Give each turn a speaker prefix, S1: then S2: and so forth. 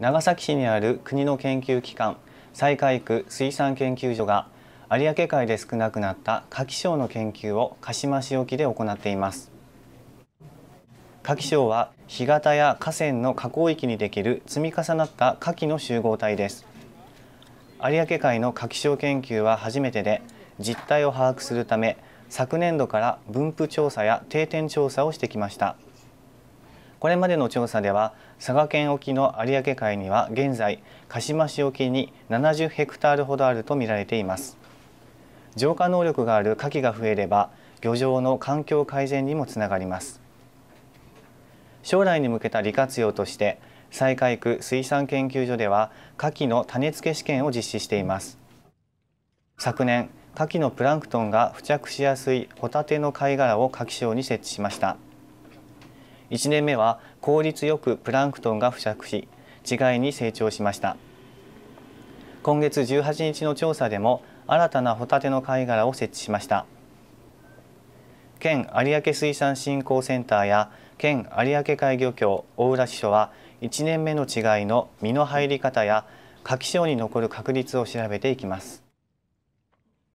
S1: 長崎市にある国の研究機関西海区水産研究所が有明海で少なくなったカキ礁の研究を鹿島市沖で行っていますカキ礁は干潟や河川の河口域にできる積み重なったカキの集合体です有明海のカキ礁研究は初めてで実態を把握するため昨年度から分布調査や定点調査をしてきましたこれまでの調査では佐賀県沖の有明海には現在鹿島市沖に70ヘクタールほどあるとみられています浄化能力がある牡蠣が増えれば漁場の環境改善にもつながります将来に向けた利活用として西海区水産研究所では牡蠣の種付け試験を実施しています昨年牡蠣のプランクトンが付着しやすいホタテの貝殻をカキ礁に設置しました1年目は効率よくプランクトンが付着し違いに成長しました今月18日の調査でも新たなホタテの貝殻を設置しました県有明水産振興センターや県有明海漁協大浦支所は1年目の違いの身の入り方や柿蠣に残る確率を調べていきます